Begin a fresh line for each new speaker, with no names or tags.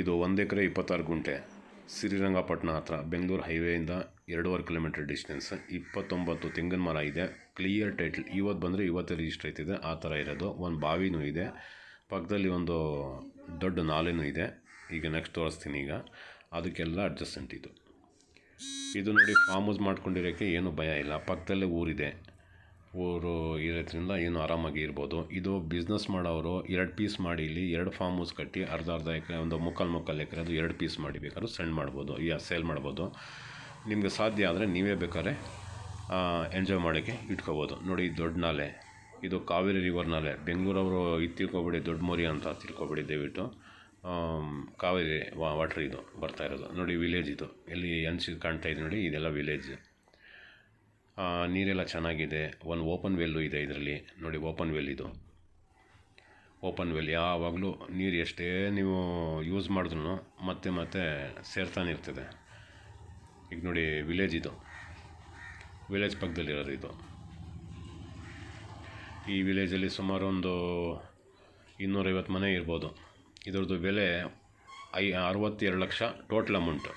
ಇದು ಒಂದು ಎಕರೆ ಇಪ್ಪತ್ತಾರು ಗುಂಟೆ ಶ್ರೀರಂಗಪಟ್ಟಣ ಹತ್ರ ಬೆಂಗಳೂರು ಹೈವೇಯಿಂದ ಎರಡೂವರೆ ಕಿಲೋಮೀಟರ್ ಡಿಸ್ಟೆನ್ಸ್ ಇಪ್ಪತ್ತೊಂಬತ್ತು ತೆಂಗಿನ ಮರ ಇದೆ ಕ್ಲಿಯರ್ ಟೈಟ್ಲ್ ಇವತ್ತು ಬಂದರೆ ಇವತ್ತೇ ರಿಜಿಸ್ಟ್ರೈಟ್ ಆಯ್ತಿದೆ ಆ ಥರ ಇರೋದು ಒಂದು ಬಾವಿನೂ ಇದೆ ಪಕ್ಕದಲ್ಲಿ ಒಂದು ದೊಡ್ಡ ನಾಲೆನೂ ಇದೆ ಈಗ ನೆಕ್ಸ್ಟ್ ತೋರಿಸ್ತೀನಿ ಈಗ ಅದಕ್ಕೆಲ್ಲ ಅಡ್ಜಸ್ಟೆಂಟ್ ಇದು ಇದು ನೋಡಿ ಫಾರ್ಮ್ ಹೌಸ್ ಮಾಡ್ಕೊಂಡಿರೋಕ್ಕೆ ಏನೂ ಭಯ ಇಲ್ಲ ಪಕ್ಕದಲ್ಲೇ ಊರಿದೆ ಊರು ಇರೋದ್ರಿಂದ ಏನು ಆರಾಮಾಗಿ ಇರ್ಬೋದು ಇದು ಬಿಸ್ನೆಸ್ ಮಾಡೋರು ಎರಡು ಪೀಸ್ ಮಾಡಿ ಇಲ್ಲಿ ಎರಡು ಫಾರ್ಮ್ ಹೌಸ್ ಕಟ್ಟಿ ಅರ್ಧ ಅರ್ಧ ಎಕರೆ ಒಂದು ಮುಕ್ಕಾಲು ಮುಕ್ಕಾಲು ಎಕರೆ ಅದು ಎರಡು ಪೀಸ್ ಮಾಡಿ ಬೇಕಾದ್ರೂ ಸೆಂಡ್ ಮಾಡ್ಬೋದು ಈ ಸೇಲ್ ಮಾಡ್ಬೋದು ನಿಮಗೆ ಸಾಧ್ಯ ಆದರೆ ನೀವೇ ಬೇಕಾದ್ರೆ ಎಂಜಾಯ್ ಮಾಡೋಕ್ಕೆ ಇಟ್ಕೋಬೋದು ನೋಡಿ ದೊಡ್ಡ ನಾಲೆ ಇದು ಕಾವೇರಿ ರಿವರ್ ನಾಲೆ ಬೆಂಗಳೂರವರು ಇದು ತಿಳ್ಕೊಬಿಡಿ ದೊಡ್ಡ ಮೋರಿ ಅಂತ ತಿಳ್ಕೊಬಿಡಿ ದಯವಿಟ್ಟು ಕಾವೇರಿ ವಾಟ್ರ್ ಇದು ಬರ್ತಾ ಇರೋದು ನೋಡಿ ವಿಲೇಜ್ ಇದು ಇಲ್ಲಿ ಅನ್ಸಿದ್ದು ಕಾಣ್ತಾ ಇದೆ ನೋಡಿ ಇದೆಲ್ಲ ವಿಲೇಜ್ ನೀರೆಲ್ಲ ಚೆನ್ನಾಗಿದೆ ಒಂದು ಓಪನ್ ವೆಲ್ಲು ಇದೆ ಇದರಲ್ಲಿ ನೋಡಿ ಓಪನ್ ವೆಲ್ ಇದು ಓಪನ್ ವೆಲ್ ಯಾವಾಗಲೂ ನೀರು ಎಷ್ಟೇ ನೀವು ಯೂಸ್ ಮಾಡಿದ್ರು ಮತ್ತೆ ಮತ್ತೆ ಸೇರ್ತಾನೆ ಇರ್ತದೆ ಈಗ ನೋಡಿ ವಿಲೇಜ್ ಇದು ವಿಲೇಜ್ ಪಕ್ಕದಲ್ಲಿರೋದು ಇದು ಈ ವಿಲೇಜಲ್ಲಿ ಸುಮಾರು ಒಂದು ಇನ್ನೂರೈವತ್ತು ಮನೆ ಇರ್ಬೋದು ಇದರದ್ದು ಬೆಲೆ ಐ ಅರವತ್ತೆರಡು ಲಕ್ಷ ಟೋಟಲ್ ಅಮೌಂಟು